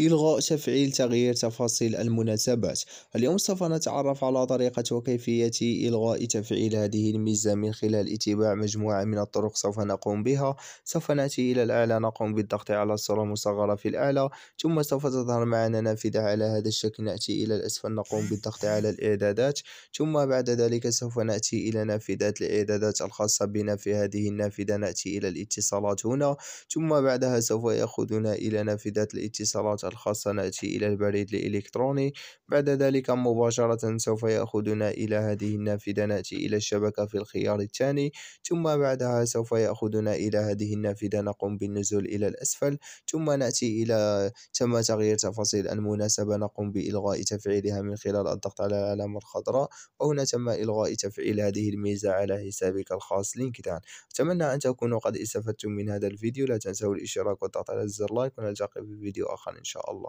إلغاء تفعيل تغيير تفاصيل المناسبات اليوم سوف نتعرف على طريقة وكيفية إلغاء تفعيل هذه الميزة من خلال اتباع مجموعة من الطرق سوف نقوم بها سوف نأتي إلى الأعلى نقوم بالضغط على الصورة المصغرة في الأعلى ثم سوف تظهر معنا نافذة على هذا الشكل نأتي إلى الأسفل نقوم بالضغط على الإعدادات ثم بعد ذلك سوف نأتي إلى نافذة الإعدادات الخاصة بنا في هذه النافذة نأتي إلى الاتصالات هنا ثم بعدها سوف يأخذنا إلى نافذة إعادة الاتصالات الخاصة نأتي إلى البريد الإلكتروني بعد ذلك مباشرة سوف يأخذنا إلى هذه النافذة نأتي إلى الشبكة في الخيار الثاني ثم بعدها سوف يأخذنا إلى هذه النافذة نقوم بالنزول إلى الأسفل ثم نأتي إلى تم تغيير تفاصيل المناسبة نقوم بإلغاء تفعيلها من خلال الضغط على العلامة الخضراء وهنا تم إلغاء تفعيل هذه الميزة على حسابك الخاص لينكدان أتمنى أن تكونوا قد استفدتم من هذا الفيديو لا تنسوا الاشتراك والضغط على زر لايك ونلتقي في فيديو آخر إن شاء الله